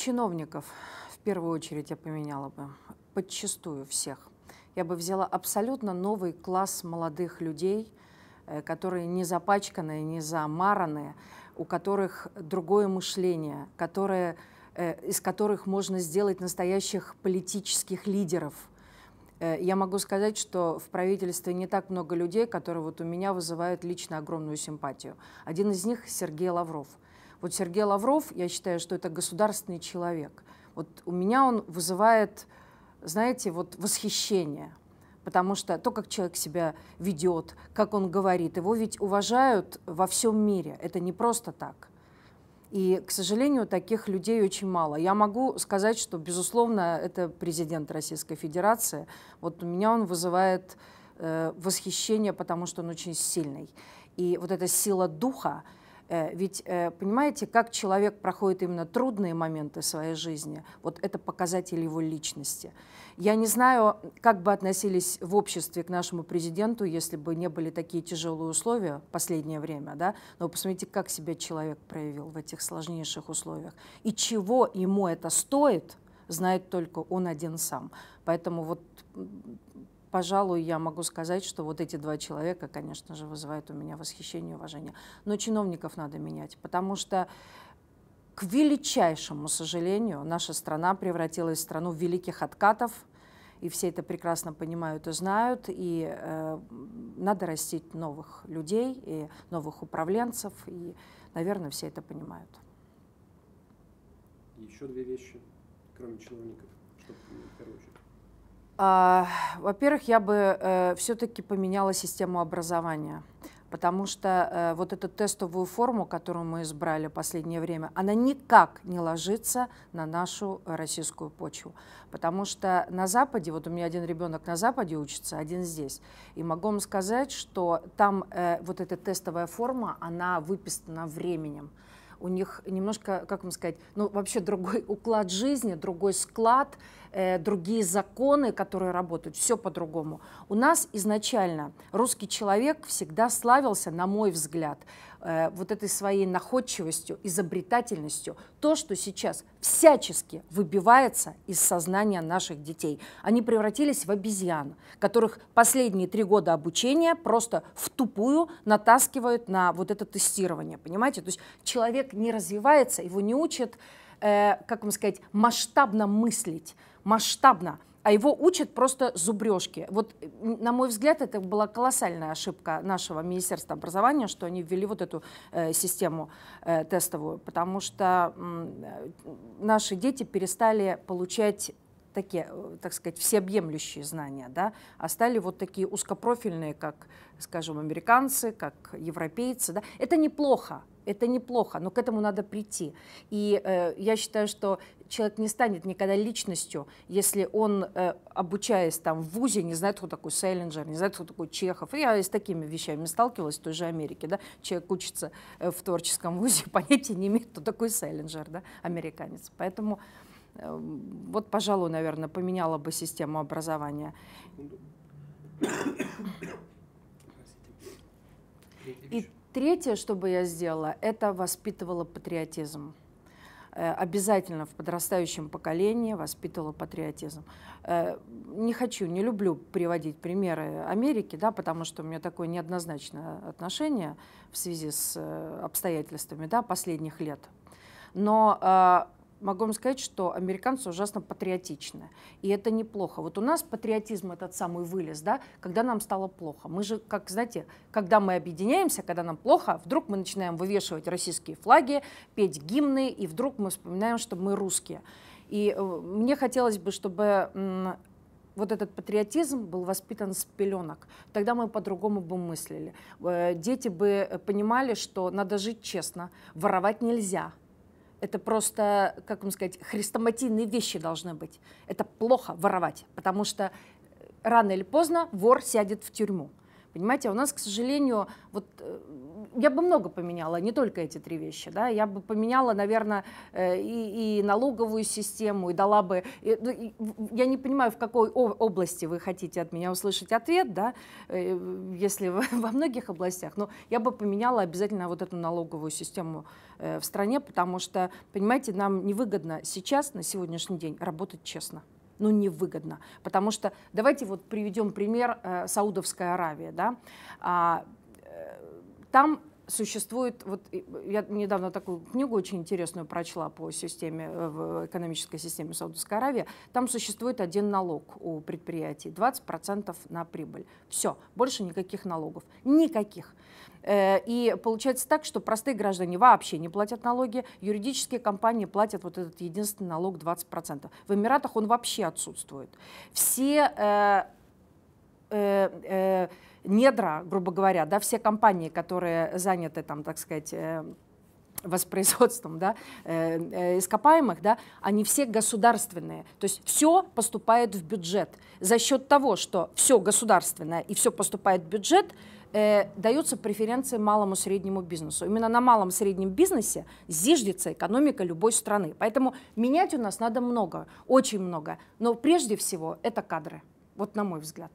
Чиновников в первую очередь я поменяла бы, подчастую всех. Я бы взяла абсолютно новый класс молодых людей, э, которые не запачканы, не замаранные у которых другое мышление, которое э, из которых можно сделать настоящих политических лидеров э, – я могу сказать, что в правительстве не так много людей, которые вот у меня вызывают лично огромную симпатию. Один из них Сергей Лавров – вот Сергей Лавров, я считаю, что это государственный человек. Вот у меня он вызывает, знаете, вот восхищение. Потому что то, как человек себя ведет, как он говорит, его ведь уважают во всем мире. Это не просто так. И, к сожалению, таких людей очень мало. Я могу сказать, что, безусловно, это президент Российской Федерации. Вот у меня он вызывает э, восхищение, потому что он очень сильный. И вот эта сила духа, Э, ведь э, понимаете, как человек проходит именно трудные моменты своей жизни, вот это показатель его личности. Я не знаю, как бы относились в обществе к нашему президенту, если бы не были такие тяжелые условия в последнее время, да? но посмотрите, как себя человек проявил в этих сложнейших условиях. И чего ему это стоит, знает только он один сам. Поэтому вот пожалуй, я могу сказать, что вот эти два человека, конечно же, вызывают у меня восхищение и уважение. Но чиновников надо менять, потому что к величайшему сожалению, наша страна превратилась в страну великих откатов, и все это прекрасно понимают и знают, и э, надо растить новых людей, и новых управленцев, и, наверное, все это понимают. Еще две вещи, кроме чиновников, чтобы ну, в первую очередь. А, во-первых, я бы э, все-таки поменяла систему образования. Потому что э, вот эту тестовую форму, которую мы избрали в последнее время, она никак не ложится на нашу российскую почву. Потому что на Западе, вот у меня один ребенок на Западе учится, один здесь. И могу вам сказать, что там э, вот эта тестовая форма, она выписана временем у них немножко, как вам сказать, ну вообще другой уклад жизни, другой склад, Э, другие законы, которые работают, все по-другому. У нас изначально русский человек всегда славился, на мой взгляд, э, вот этой своей находчивостью, изобретательностью, то, что сейчас всячески выбивается из сознания наших детей. Они превратились в обезьян, которых последние три года обучения просто в тупую натаскивают на вот это тестирование, понимаете? То есть человек не развивается, его не учат, э, как вам сказать, масштабно мыслить масштабно, а его учат просто зубрежки. Вот, на мой взгляд, это была колоссальная ошибка нашего Министерства образования, что они ввели вот эту э, систему э, тестовую, потому что э, наши дети перестали получать такие, э, так сказать, всеобъемлющие знания, да, а стали вот такие узкопрофильные, как, скажем, американцы, как европейцы, да. Это неплохо, это неплохо, но к этому надо прийти. И э, я считаю, что человек не станет никогда личностью, если он, э, обучаясь там в ВУЗе, не знает, кто такой Селлинджер, не знает, кто такой Чехов. Я с такими вещами сталкивалась в той же Америке. Да? Человек учится э, в творческом ВУЗе, понятия не имеет, кто такой Селлинджер, да? американец. Поэтому э, вот, пожалуй, наверное, поменяла бы систему образования. И третье, что бы я сделала, это воспитывала патриотизм. Э, обязательно в подрастающем поколении воспитывала патриотизм. Э, не хочу, не люблю приводить примеры Америки, да, потому что у меня такое неоднозначное отношение в связи с э, обстоятельствами да, последних лет. Но могу вам сказать, что американцы ужасно патриотичны. И это неплохо. Вот у нас патриотизм этот самый вылез, да, когда нам стало плохо. Мы же, как, знаете, когда мы объединяемся, когда нам плохо, вдруг мы начинаем вывешивать российские флаги, петь гимны, и вдруг мы вспоминаем, что мы русские. И э, мне хотелось бы, чтобы вот этот патриотизм был воспитан с пеленок. Тогда мы по-другому бы мыслили. Э, дети бы э, понимали, что надо жить честно, воровать нельзя – это просто, как вам сказать, хрестоматийные вещи должны быть. Это плохо воровать, потому что э, рано или поздно вор сядет в тюрьму. Понимаете, а у нас, к сожалению, вот э, я бы много поменяла, не только эти три вещи, да, я бы поменяла, наверное, э, и, и налоговую систему, и дала бы, и, ну, и, я не понимаю, в какой области вы хотите от меня услышать ответ, да, э, если во многих областях, но я бы поменяла обязательно вот эту налоговую систему э, в стране, потому что, понимаете, нам невыгодно сейчас, на сегодняшний день, работать честно ну, невыгодно. Потому что давайте вот приведем пример э, Саудовской Аравии. Да? А, там существует, вот я недавно такую книгу очень интересную прочла по системе, э, в экономической системе Саудовской Аравии, там существует один налог у предприятий, 20% на прибыль. Все, больше никаких налогов, никаких. Э, и получается так, что простые граждане вообще не платят налоги, юридические компании платят вот этот единственный налог 20%. В Эмиратах он вообще отсутствует. Все э, э, э, недра, грубо говоря, да, все компании, которые заняты там, так сказать, э, воспроизводством да, э, э, ископаемых, да, они все государственные. То есть все поступает в бюджет. За счет того, что все государственное и все поступает в бюджет, э, даются преференции малому среднему бизнесу. Именно на малом среднем бизнесе зиждется экономика любой страны. Поэтому менять у нас надо много, очень много. Но прежде всего это кадры, вот на мой взгляд.